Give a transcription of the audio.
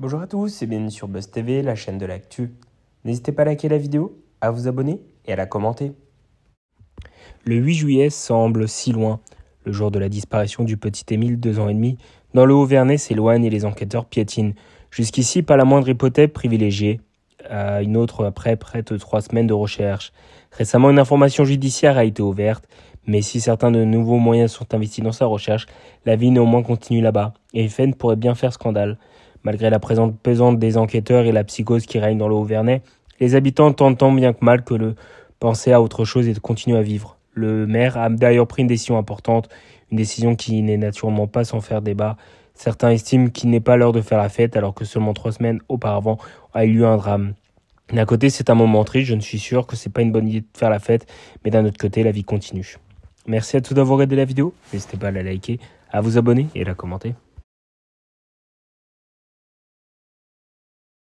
Bonjour à tous et bienvenue sur Buzz TV, la chaîne de l'actu. N'hésitez pas à liker la vidéo, à vous abonner et à la commenter. Le 8 juillet semble si loin. Le jour de la disparition du petit Émile, deux ans et demi, dans le haut vernet s'éloigne et les enquêteurs piétinent. Jusqu'ici, pas la moindre hypothèse privilégiée à une autre après près de trois semaines de recherche. Récemment, une information judiciaire a été ouverte, mais si certains de nouveaux moyens sont investis dans sa recherche, la vie néanmoins continue là-bas, et FN pourrait bien faire scandale. Malgré la présence pesante des enquêteurs et la psychose qui règne dans le haut les habitants tentent tant bien que mal que de penser à autre chose et de continuer à vivre. Le maire a d'ailleurs pris une décision importante, une décision qui n'est naturellement pas sans faire débat. Certains estiment qu'il n'est pas l'heure de faire la fête alors que seulement trois semaines auparavant a eu lieu un drame. D'un côté, c'est un moment triste, je ne suis sûr que c'est pas une bonne idée de faire la fête, mais d'un autre côté, la vie continue. Merci à tous d'avoir aidé la vidéo, n'hésitez pas à la liker, à vous abonner et à la commenter.